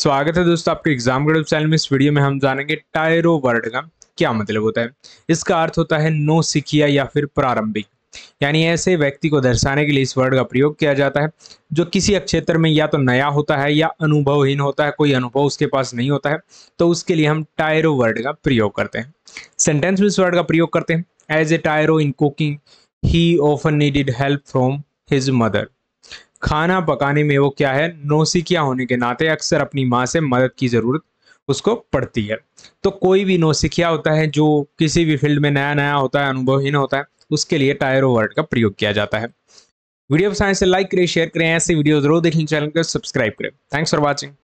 स्वागत है दोस्तों आपके एग्जाम गड़ब चैनल में इस वीडियो में हम जानेंगे टायरो वर्ड का क्या मतलब होता है इसका अर्थ होता है नो सिखिया या फिर प्रारंभिक यानी ऐसे व्यक्ति को दर्शाने के लिए इस वर्ड का प्रयोग किया जाता है जो किसी क्षेत्र में या तो नया होता है या अनुभवहीन होता है कोई अनुभव उसके पास नहीं होता है तो उसके लिए हम टायरो वर्ड का प्रयोग करते हैं सेंटेंस में इस वर्ड का प्रयोग करते हैं as a tyro in cooking he often needed help from his mother खाना पकाने में वो क्या है नौसिकिया होने के नाते अक्सर अपनी माँ से मदद की ज़रूरत उसको पड़ती है तो कोई भी नौसिखिया होता है जो किसी भी फील्ड में नया नया होता है अनुभवहीन होता है उसके लिए टायरो वर्ड का प्रयोग किया जाता है वीडियो पसंद से तो लाइक करें शेयर करें ऐसे वीडियो जरूर देखें चैनल को सब्सक्राइब करें थैंक्स फॉर वॉचिंग